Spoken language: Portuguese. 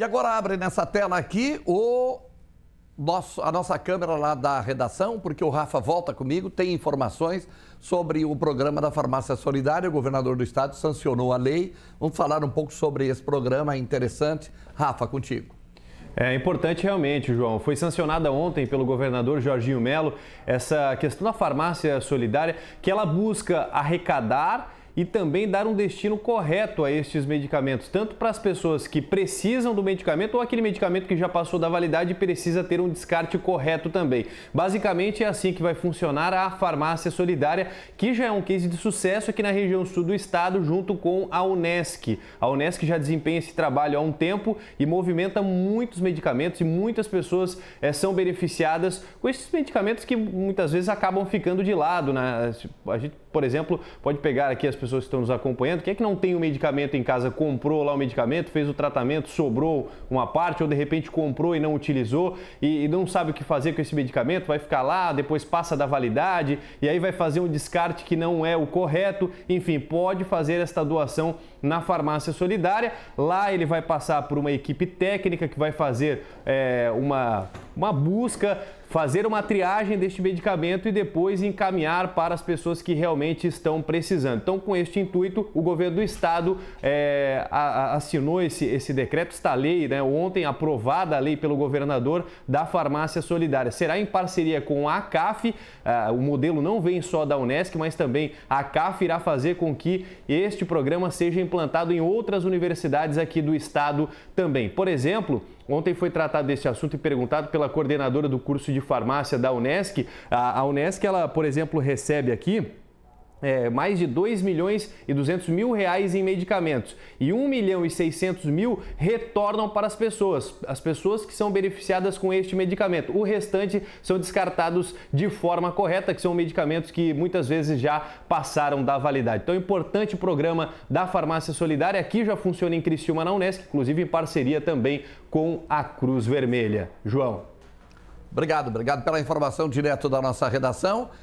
E agora abre nessa tela aqui o nosso, a nossa câmera lá da redação, porque o Rafa volta comigo, tem informações sobre o programa da Farmácia Solidária. O governador do estado sancionou a lei. Vamos falar um pouco sobre esse programa interessante. Rafa, contigo. É importante realmente, João. Foi sancionada ontem pelo governador Jorginho Melo essa questão da farmácia solidária, que ela busca arrecadar e também dar um destino correto a estes medicamentos, tanto para as pessoas que precisam do medicamento ou aquele medicamento que já passou da validade e precisa ter um descarte correto também. Basicamente é assim que vai funcionar a farmácia solidária, que já é um case de sucesso aqui na região sul do estado, junto com a Unesc. A Unesc já desempenha esse trabalho há um tempo e movimenta muitos medicamentos e muitas pessoas é, são beneficiadas com esses medicamentos que muitas vezes acabam ficando de lado. Né? A gente, por exemplo, pode pegar aqui as pessoas pessoas que estão nos acompanhando, quem é que não tem o um medicamento em casa, comprou lá o medicamento, fez o tratamento, sobrou uma parte, ou de repente comprou e não utilizou e, e não sabe o que fazer com esse medicamento, vai ficar lá, depois passa da validade e aí vai fazer um descarte que não é o correto. Enfim, pode fazer esta doação na farmácia solidária. Lá ele vai passar por uma equipe técnica que vai fazer é, uma uma busca, fazer uma triagem deste medicamento e depois encaminhar para as pessoas que realmente estão precisando. Então, com este intuito, o governo do estado é, assinou esse, esse decreto, esta lei, né, ontem aprovada a lei pelo governador da farmácia solidária. Será em parceria com a CAF, é, o modelo não vem só da Unesc, mas também a CAF irá fazer com que este programa seja implantado em outras universidades aqui do estado também. Por exemplo, Ontem foi tratado desse assunto e perguntado pela coordenadora do curso de farmácia da Unesc. A, a Unesc, ela, por exemplo, recebe aqui é, mais de 2 milhões e 200 mil reais em medicamentos e 1 milhão e 600 mil retornam para as pessoas, as pessoas que são beneficiadas com este medicamento. O restante são descartados de forma correta, que são medicamentos que muitas vezes já passaram da validade. Então, importante programa da Farmácia Solidária, aqui já funciona em Criciúma na Unesco, inclusive em parceria também com a Cruz Vermelha. João. Obrigado, obrigado pela informação direto da nossa redação.